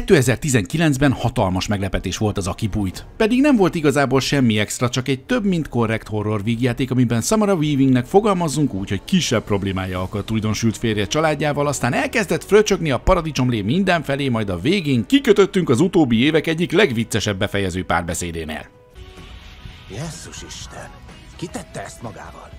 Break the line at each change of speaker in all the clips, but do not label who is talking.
2019-ben hatalmas meglepetés volt az Aki bújt. Pedig nem volt igazából semmi extra, csak egy több mint korrekt horror vígjáték, amiben Samara Weavingnek fogalmazzunk úgy, hogy kisebb problémája akadt újdonsült férje családjával, aztán elkezdett fröcsögni a paradicsomlé mindenfelé, majd a végén kikötöttünk az utóbbi évek egyik legviccesebb befejező párbeszédénél. Jesszus Isten! Kitette ezt magával?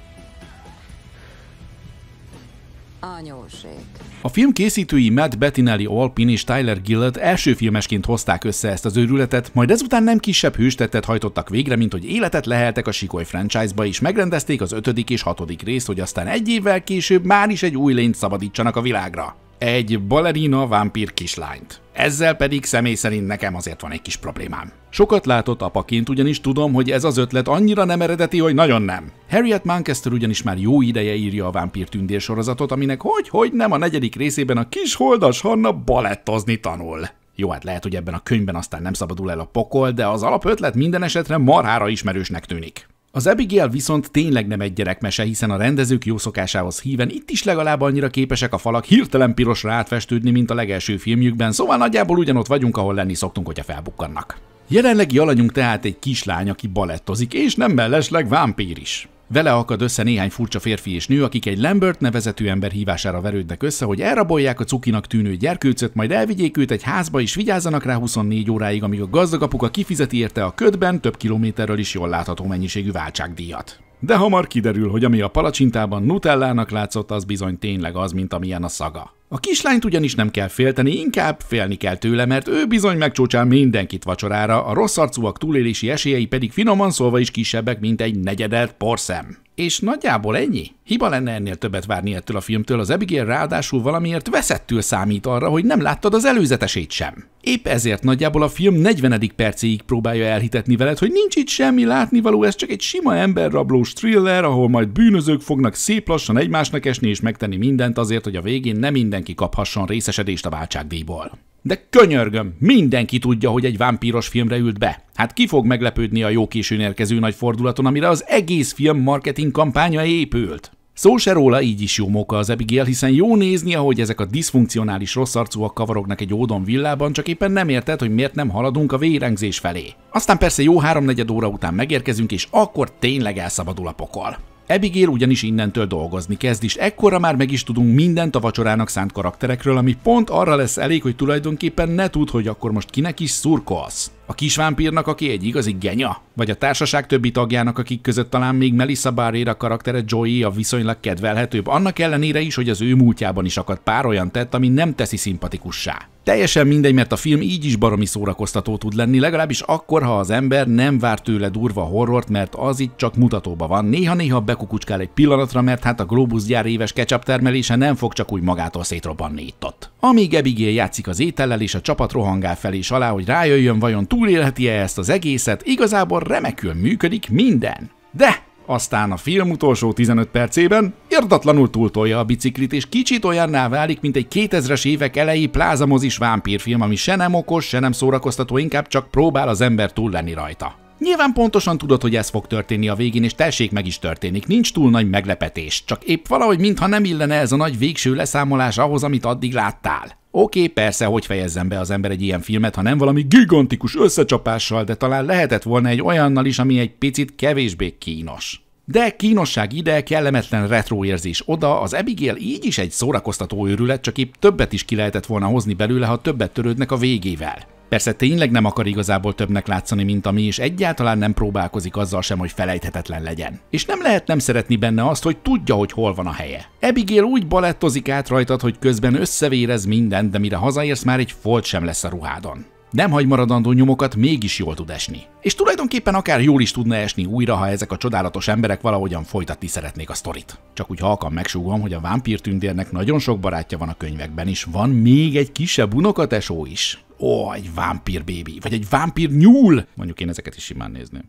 A film készítői Matt Bettinelli Alpin és Tyler Gillett első filmesként hozták össze ezt az őrületet, majd ezután nem kisebb hőstettet hajtottak végre, mint hogy életet leheltek a Sikoly franchise-ba, és megrendezték az ötödik és hatodik részt, hogy aztán egy évvel később már is egy új lényt szabadítsanak a világra egy balerina vámpír kislányt. Ezzel pedig személy szerint nekem azért van egy kis problémám. Sokat látott apaként, ugyanis tudom, hogy ez az ötlet annyira nem eredeti, hogy nagyon nem. Harriet Manchester ugyanis már jó ideje írja a Vámpír tündér sorozatot, aminek hogy-hogy nem a negyedik részében a kis holdas Hanna balettozni tanul. Jó, hát lehet, hogy ebben a könyvben aztán nem szabadul el a pokol, de az alapötlet minden esetre marhára ismerősnek tűnik. Az Abigail viszont tényleg nem egy gyerekmese, hiszen a rendezők jó szokásához híven itt is legalább annyira képesek a falak hirtelen pirosra átfestődni, mint a legelső filmjükben, szóval nagyjából ugyanott vagyunk, ahol lenni szoktunk, hogyha felbukkannak. Jelenlegi alanyunk tehát egy kislány, aki balettozik, és nem mellesleg vámpír is. Vele akad össze néhány furcsa férfi és nő, akik egy Lambert nevezetű ember hívására verődnek össze, hogy elrabolják a cukinak tűnő gyerkőcöt, majd elvigyék őt egy házba és vigyázzanak rá 24 óráig, amíg a gazdag apuka kifizeti érte a ködben több kilométerről is jól látható mennyiségű váltságdíjat. De hamar kiderül, hogy ami a palacsintában nutellának látszott, az bizony tényleg az, mint amilyen a szaga. A kislányt ugyanis nem kell félteni, inkább félni kell tőle, mert ő bizony megcsócsál mindenkit vacsorára, a rossz arcúak túlélési esélyei pedig finoman szólva is kisebbek, mint egy negyedelt porszem. És nagyjából ennyi. Hiba lenne ennél többet várni ettől a filmtől, az Abigail ráadásul valamiért veszettül számít arra, hogy nem láttad az előzetesét sem. Épp ezért nagyjából a film 40. percéig próbálja elhitetni veled, hogy nincs itt semmi látnivaló, ez csak egy sima emberrablós thriller, ahol majd bűnözők fognak szép lassan egymásnak esni és megtenni mindent azért, hogy a végén nem minden mindenki kaphasson részesedést a váltságdíjból. De könyörgöm, mindenki tudja, hogy egy vámpíros filmre ült be. Hát ki fog meglepődni a jó későn érkező nagy fordulaton, amire az egész film marketing kampánya épült? Szó se róla, így is jó móka az Abigail, hiszen jó nézni, ahogy ezek a diszfunkcionális rossz arcúak kavarognak egy ódon villában, csak éppen nem érted, hogy miért nem haladunk a vérengzés felé. Aztán persze jó háromnegyed óra után megérkezünk, és akkor tényleg elszabadul a pokol. Ebigél ugyanis innentől dolgozni kezd, és ekkora már meg is tudunk mindent a vacsorának szánt karakterekről, ami pont arra lesz elég, hogy tulajdonképpen ne tud, hogy akkor most kinek is szurkolsz. A kisvámpírnak, aki egy igazi genya? Vagy a társaság többi tagjának, akik között talán még Melissa a karaktere Joey a viszonylag kedvelhetőbb, annak ellenére is, hogy az ő múltjában is akadt pár olyan tett, ami nem teszi szimpatikussá. Teljesen mindegy, mert a film így is baromi szórakoztató tud lenni, legalábbis akkor, ha az ember nem vár tőle durva horrort, mert az itt csak mutatóba van. Néha-néha bekukucskál egy pillanatra, mert hát a Globus gyár éves ketchup termelése nem fog csak úgy magától szétrobbanni itt-ott. Amíg Abigail játszik az étellel és a csapat rohangál fel és alá, hogy rájöjjön vajon túlélheti-e ezt az egészet, igazából remekül működik minden. De aztán a film utolsó 15 percében érdatlanul túltolja a biciklit, és kicsit olyanná válik, mint egy 2000-es évek elejé plázamozis vámpírfilm, ami se nem okos, se nem szórakoztató, inkább csak próbál az ember túl lenni rajta. Nyilván pontosan tudod, hogy ez fog történni a végén, és tessék meg is történik, nincs túl nagy meglepetés, csak épp valahogy mintha nem illene ez a nagy végső leszámolás ahhoz, amit addig láttál. Oké, okay, persze, hogy fejezzem be az ember egy ilyen filmet, ha nem valami gigantikus összecsapással, de talán lehetett volna egy olyannal is, ami egy picit kevésbé kínos. De kínosság ide, kellemetlen retro érzés oda, az Abigail így is egy szórakoztató őrület, csak épp többet is ki lehetett volna hozni belőle, ha többet törődnek a végével. Persze tényleg nem akar igazából többnek látszani, mint ami, és egyáltalán nem próbálkozik azzal sem, hogy felejthetetlen legyen. És nem lehet nem szeretni benne azt, hogy tudja, hogy hol van a helye. Ebigél úgy balettozik át rajtad, hogy közben összevérez mindent, de mire hazaérsz már egy folt sem lesz a ruhádon nem hagy maradandó nyomokat, mégis jól tud esni. És tulajdonképpen akár jól is tudna esni újra, ha ezek a csodálatos emberek valahogyan folytatni szeretnék a sztorit. Csak úgy halkan megsúgom, hogy a vámpír tündérnek nagyon sok barátja van a könyvekben is, van még egy kisebb unokatesó is ó, oh, egy vámpír bébi, vagy egy vámpír nyúl, mondjuk én ezeket is simán nézném.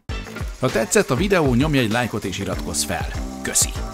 Ha tetszett a videó, nyomj egy lájkot és iratkozz fel. Köszi!